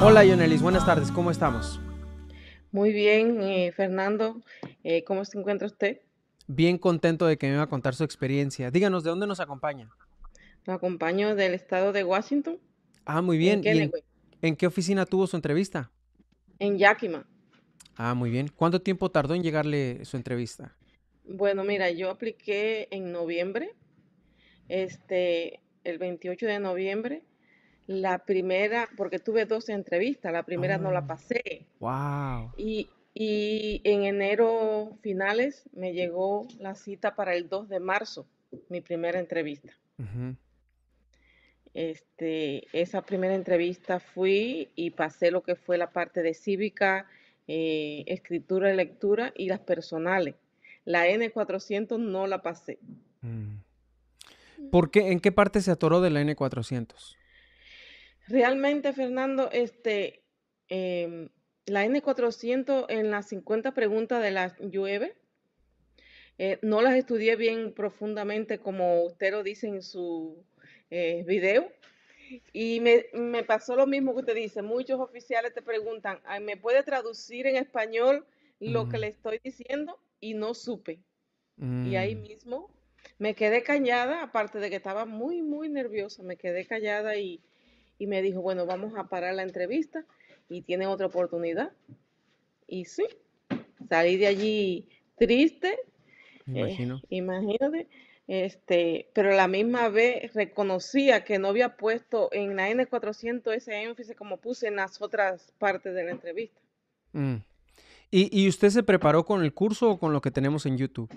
Hola Yonelis, buenas tardes, ¿cómo estamos? Muy bien, eh, Fernando, eh, ¿cómo se encuentra usted? Bien contento de que me va a contar su experiencia. Díganos, ¿de dónde nos acompaña? Nos acompaño del estado de Washington. Ah, muy bien. en qué oficina tuvo su entrevista? En Yakima. Ah, muy bien. ¿Cuánto tiempo tardó en llegarle su entrevista? Bueno, mira, yo apliqué en noviembre este, el 28 de noviembre. La primera, porque tuve dos entrevistas, la primera no la oh. pasé. ¡Wow! Y, y en enero finales me llegó la cita para el 2 de marzo, mi primera entrevista. Este, esa primera entrevista fui y pasé lo que fue la parte de cívica, eh, escritura y lectura y las personales. La N400 no la pasé. Mm. ¿Por ¿En qué parte se atoró de la N400? Realmente, Fernando, este, em, la N400 en las 50 preguntas de la llueve, eh, no las estudié bien profundamente como usted lo dice en su eh, video. Y me, pasó lo mismo que usted dice. Muchos oficiales te preguntan, ¿me puede traducir en español lo que le estoy diciendo? Y no supe. Y ahí mm. mismo me quedé callada, aparte de que estaba muy, muy nerviosa, me quedé callada y, me dijo, bueno, vamos a parar la entrevista y tienen otra oportunidad. Y sí, salí de allí triste. Eh, imagino. imagínate. Este, pero la misma vez reconocía que no había puesto en la N400 ese énfasis como puse en las otras partes de la entrevista. Mm. ¿Y, ¿Y usted se preparó con el curso o con lo que tenemos en YouTube?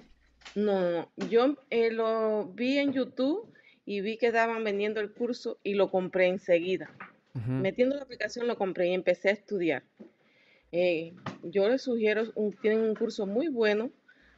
No, yo eh, lo vi en YouTube y vi que estaban vendiendo el curso y lo compré enseguida. Metiendo la aplicación lo compré y empecé a estudiar. Eh, yo les sugiero, tienen un curso muy bueno.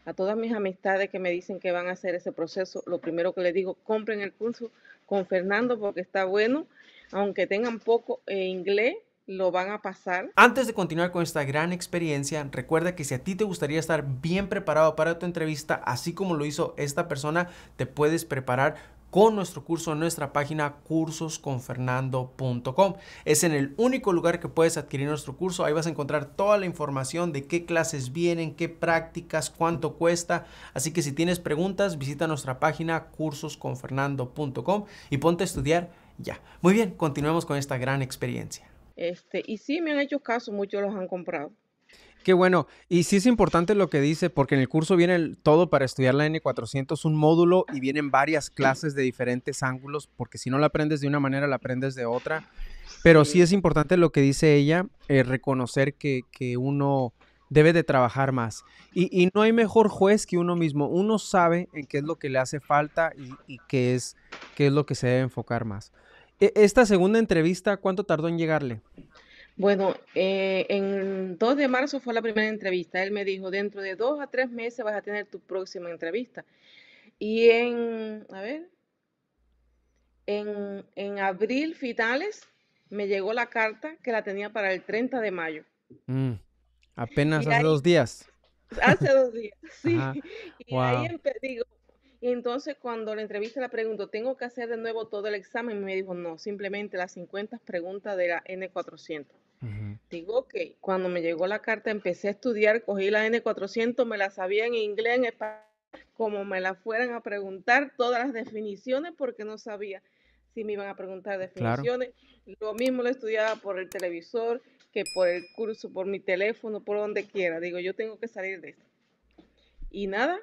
A todas mis amistades que me dicen que van a hacer ese proceso, lo primero que les digo, compren el curso con Fernando porque está bueno. Aunque tengan poco eh, inglés, lo van a pasar. Antes de continuar con esta gran experiencia, recuerda que si a ti te gustaría estar bien preparado para tu entrevista, así como lo hizo esta persona, te puedes preparar con nuestro curso en nuestra página cursosconfernando.com. Es en el único lugar que puedes adquirir nuestro curso. Ahí vas a encontrar toda la información de qué clases vienen, qué prácticas, cuánto cuesta. Así que si tienes preguntas, visita nuestra página cursosconfernando.com y ponte a estudiar ya. Muy bien, continuemos con esta gran experiencia. Este, y sí me han hecho caso, muchos los han comprado. Qué bueno. Y sí es importante lo que dice, porque en el curso viene todo para estudiar la N400, un módulo y vienen varias clases de diferentes ángulos, porque si no la aprendes de una manera, la aprendes de otra. Pero sí, es importante lo que dice ella, eh, reconocer que, uno debe de trabajar más. Y, no hay mejor juez que uno mismo. Uno sabe en qué es lo que le hace falta y, y qué, es, qué es lo que se debe enfocar más. E, esta segunda entrevista, ¿cuánto tardó en llegarle? Bueno, eh, en 2 de marzo fue la primera entrevista. Él me dijo, dentro de dos a tres meses vas a tener tu próxima entrevista. Y en, a ver, en, abril finales me llegó la carta que la tenía para el 30 de mayo. Mm, apenas hace dos días. Hace dos días, sí. y wow. ahí digo, y entonces cuando la entrevista la pregunto, ¿tengo que hacer de nuevo todo el examen? me dijo, no, simplemente las 50 preguntas de la N400. Digo, que cuando me llegó la carta empecé a estudiar, cogí la N400, me la sabía en inglés, en español, como me la fueran a preguntar todas las definiciones porque no sabía si me iban a preguntar definiciones. Lo mismo lo estudiaba por el televisor, que por el curso, por mi teléfono, por donde quiera. Digo, yo tengo que salir de esto. Y nada,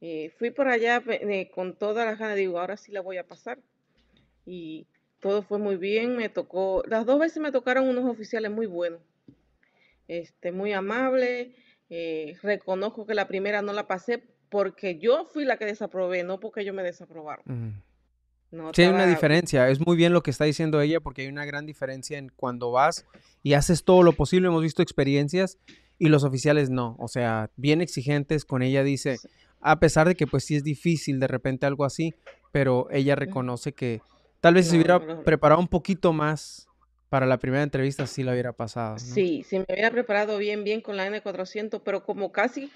eh, fui por allá con toda la gana, digo, ahora sí la voy a pasar. Y todo fue muy bien, me tocó, las dos veces me tocaron unos oficiales muy buenos, este, muy amables. Eh, reconozco que la primera no la pasé porque yo fui la que desaprobé, no porque ellos me desaprobaron. No, sí, hay una diferencia. Es muy bien lo que está diciendo ella porque hay una gran diferencia en cuando vas y haces todo lo posible. Hemos visto experiencias y los oficiales no. O sea, bien exigentes. Con ella dice, a pesar de que pues sí es difícil de repente algo así, pero ella reconoce que tal vez si hubiera preparado un poquito más para la primera entrevista, sí la hubiera pasado. ¿no? Sí, si me hubiera preparado bien, bien con la N400, pero como casi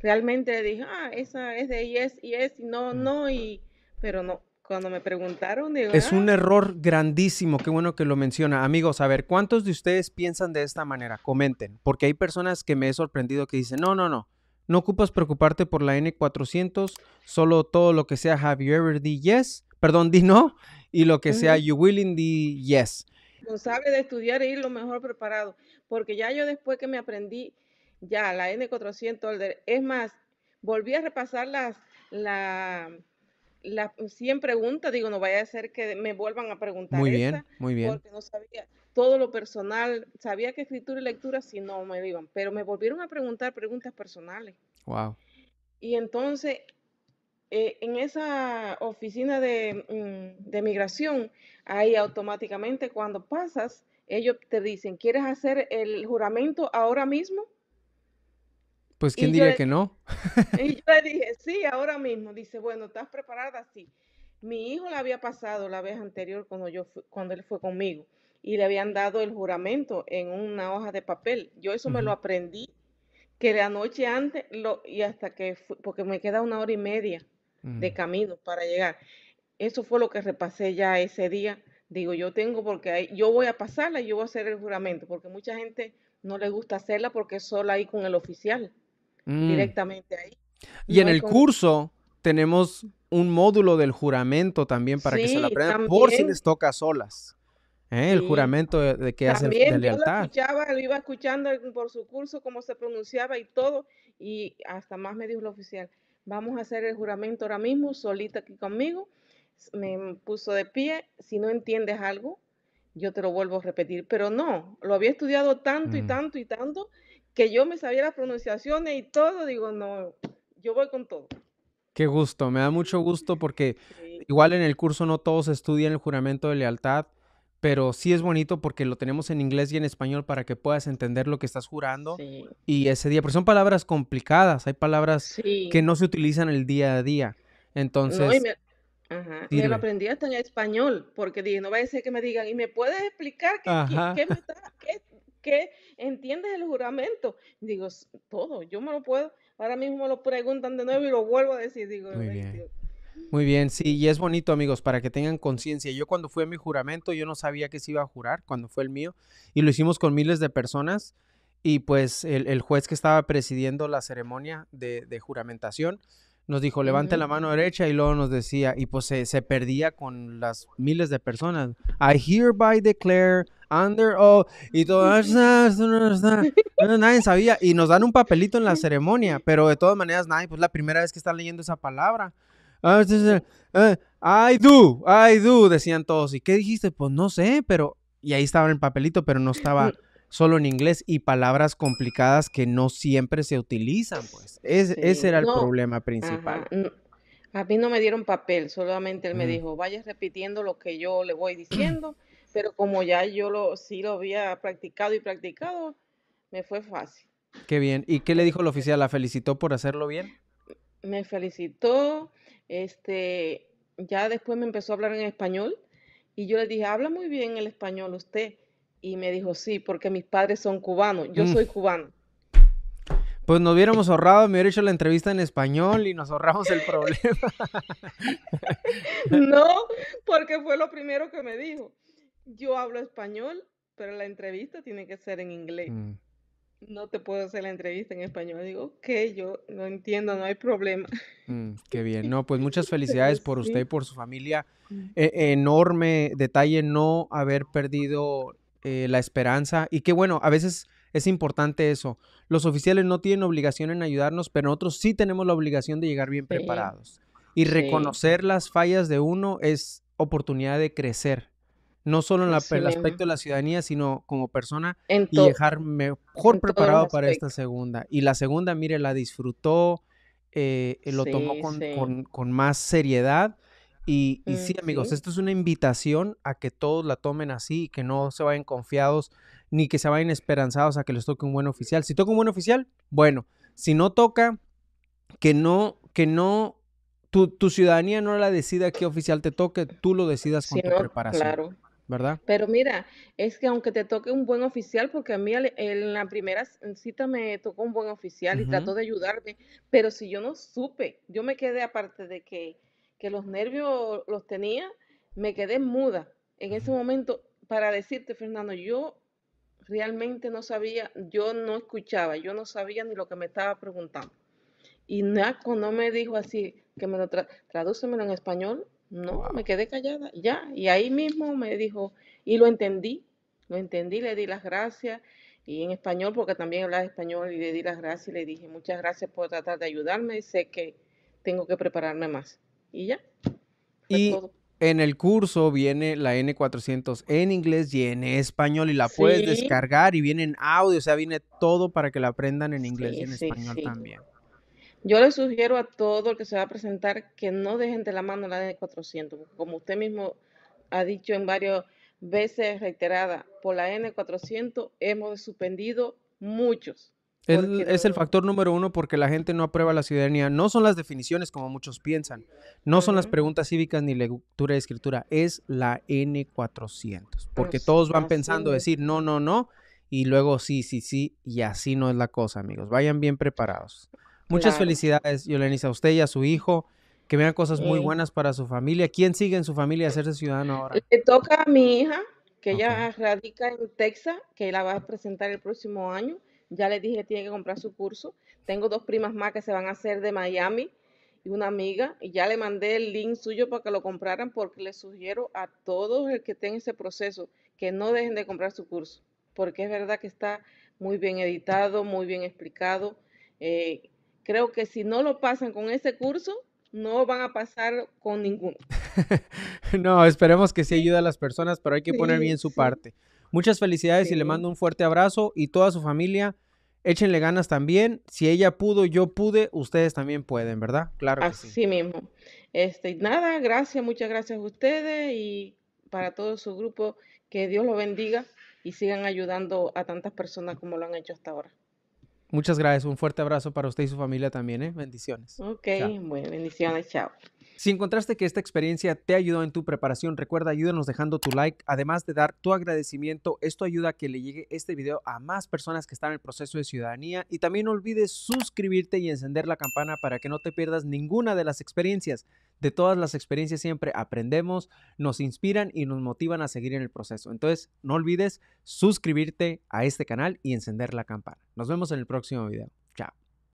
realmente dije, ah, esa es de yes, yes, no, no, y, pero no. Cuando me preguntaron, digo, Es un ah". error grandísimo, qué bueno que lo menciona. Amigos, a ver, ¿cuántos de ustedes piensan de esta manera? Comenten, porque hay personas que me he sorprendido que dicen, no, no, no, no ocupas preocuparte por la N400, solo todo lo que sea have you ever di yes, perdón, di no, y lo que sea you willing di yes. Responsable de estudiar e ir lo mejor preparado, porque ya yo después que me aprendí ya la N400, es más, volví a repasar las, la, las 100 preguntas, digo, no vaya a ser que me vuelvan a preguntar. Muy bien, esa, muy bien. Porque no sabía, todo lo personal. Sabía que escritura y lectura si no me iban, pero me volvieron a preguntar preguntas personales. Wow. Y entonces, eh, en esa oficina de, mm, de migración, ahí automáticamente cuando pasas, ellos te dicen, ¿quieres hacer el juramento ahora mismo? Pues quién diría que no. y yo le dije, sí, ahora mismo. Dice, bueno, ¿estás preparada? Sí. Mi hijo la había pasado la vez anterior cuando yo cuando él fue conmigo y le habían dado el juramento en una hoja de papel. Yo eso me lo aprendí que la noche antes lo, y hasta que, porque me queda una hora y media de camino para llegar. Eso fue lo que repasé ya ese día. Digo, yo tengo porque yo voy a pasarla y yo voy a hacer el juramento, porque mucha gente no le gusta hacerla porque es sola ahí con el oficial, mm. directamente ahí. Y en el curso tenemos un módulo del juramento también para que se lo aprendan por si les toca solas. ¿Eh? El juramento de, que hace de lealtad. Yo lo escuchaba, lo iba escuchando por su curso, cómo se pronunciaba y todo, y hasta más me dijo el oficial, vamos a hacer el juramento ahora mismo, solita aquí conmigo, me puso de pie, si no entiendes algo, yo te lo vuelvo a repetir, pero no, lo había estudiado tanto y mm. tanto y tanto, que yo me sabía las pronunciaciones y todo, digo, no, yo voy con todo. Qué gusto, me da mucho gusto porque igual en el curso no todos estudian el juramento de lealtad pero sí es bonito porque lo tenemos en inglés y en español para que puedas entender lo que estás jurando y ese día, pero son palabras complicadas, hay palabras que no se utilizan el día a día. Entonces, me... Ajá. lo aprendí hasta en español porque dije, no vaya a ser que me digan, ¿y me puedes explicar qué, entiendes el juramento? digo, todo, yo me lo puedo, ahora mismo me lo preguntan de nuevo y lo vuelvo a decir, digo, Muy bien. Muy bien, sí, y es bonito amigos, para que tengan conciencia. Yo cuando fui a mi juramento, yo no sabía que se iba a jurar cuando fue el mío, y lo hicimos con miles de personas, y pues el, juez que estaba presidiendo la ceremonia de, juramentación nos dijo, levante la mano derecha, y luego nos decía, y pues se, perdía con las miles de personas. I hereby declare under oath, y todo, ah, ah, ah, nadie sabía, y nos dan un papelito en la ceremonia, pero de todas maneras, nadie, pues la primera vez que están leyendo esa palabra. I do, I do, decían todos. ¿Y qué dijiste? Pues no sé, pero... Y ahí estaba el papelito, pero no estaba mm. solo en inglés y palabras complicadas que no siempre se utilizan, pues. Ese era el problema principal. A mí no me dieron papel, solamente él me mm. dijo, vaya repitiendo lo que yo le voy diciendo, pero como ya yo lo, sí lo había practicado y practicado, me fue fácil. Qué bien. ¿Y qué le dijo el oficial? ¿La felicitó por hacerlo bien? Me felicitó, este, ya después me empezó a hablar en español y yo le dije, habla muy bien el español usted. Y me dijo, sí, porque mis padres son cubanos, yo mm. soy cubano. Pues nos hubiéramos ahorrado, me hubiera hecho la entrevista en español y nos ahorramos el problema. no, porque fue lo primero que me dijo. Yo hablo español, pero la entrevista tiene que ser en inglés. Mm no te puedo hacer la entrevista en español. Digo, que yo no entiendo, no hay problema. Mm, qué bien, no, pues muchas felicidades por usted y por su familia. Mm. E, enorme detalle no haber perdido eh, la esperanza y que bueno, a veces es importante eso. Los oficiales no tienen obligación en ayudarnos, pero nosotros sí tenemos la obligación de llegar bien preparados. Y reconocer las fallas de uno es oportunidad de crecer no solo en la, el aspecto de la ciudadanía, sino como persona y dejar mejor preparado para esta segunda. Y la segunda, mire, la disfrutó, eh, eh, lo tomó con, más seriedad. Y, sí, amigos, esto es una invitación a que todos la tomen así que no se vayan confiados ni que se vayan esperanzados a que les toque un buen oficial. Si toca un buen oficial, bueno, si no toca, que no, que no, tu, ciudadanía no la decida qué oficial te toque, tú lo decidas con tu preparación. Pero mira, es que aunque te toque un buen oficial, porque a mí en la primera cita me tocó un buen oficial y trató de ayudarme, pero si yo no supe, yo me quedé aparte de que, que los nervios los tenía, me quedé muda en ese momento para decirte, Fernando, yo realmente no sabía, yo no escuchaba, yo no sabía ni lo que me estaba preguntando. Y Naco no me dijo así, que me lo tra en español, no, me quedé callada, ya. Y ahí mismo me dijo, y lo entendí, lo entendí, le di las gracias, y en español, porque también habla español, y le di las gracias y le dije, muchas gracias por tratar de ayudarme, sé que tengo que prepararme más. Y ya. y en el curso viene la N400 en inglés y en español, y la puedes descargar, y viene en audio, o sea, viene todo para que la aprendan en inglés y en español también. Yo le sugiero a todo el que se va a presentar que no dejen de la mano la N400, como usted mismo ha dicho en varias veces reiterada, por la N400 hemos suspendido muchos. Es, el factor número uno porque la gente no aprueba la ciudadanía. No son las definiciones como muchos piensan, no son las preguntas cívicas ni lectura de escritura, es la N400. Porque todos van pensando decir no, no, no, y luego sí, sí, sí, y así no es la cosa, amigos. Vayan bien preparados. Muchas felicidades, Yolenisa, a usted y a su hijo. Que vean cosas muy buenas para su familia. ¿Quién sigue en su familia hacerse ciudadano ahora? Eh, le toca a mi hija, que ella radica en Texas, que la va a presentar el próximo año. Ya le dije que tiene que comprar su curso. Tengo dos primas más que se van a hacer de Miami y una amiga. Y ya le mandé el link suyo para que lo compraran porque le sugiero a todos el que estén en ese proceso que no dejen de comprar su curso. Porque es verdad que está muy bien editado, muy bien explicado. Eh, creo que si no lo pasan con ese curso, no van a pasar con ninguno. no, esperemos que sí ayude a las personas, pero hay que poner bien su parte. Muchas felicidades y le mando un fuerte abrazo y toda su familia. Échenle ganas también. Si ella pudo, yo pude, ustedes también pueden, ¿verdad? Claro. que sí. mismo. Este, nada, gracias, muchas gracias a ustedes y para todo su grupo, que Dios lo bendiga y sigan ayudando a tantas personas como lo han hecho hasta ahora muchas gracias. Un fuerte abrazo para usted y su familia también, ¿eh? Bendiciones. Ok, bueno, bendiciones, chao. Si encontraste que esta experiencia te ayudó en tu preparación, recuerda ayúdanos dejando tu like, además de dar tu agradecimiento. Esto ayuda a que le llegue este video a más personas que están en el proceso de ciudadanía y también no olvides suscribirte y encender la campana para que no te pierdas ninguna de las experiencias. De todas las experiencias siempre aprendemos, nos inspiran y nos motivan a seguir en el proceso. Entonces, no olvides suscribirte a este canal y encender la campana. Nos vemos en el próximo video.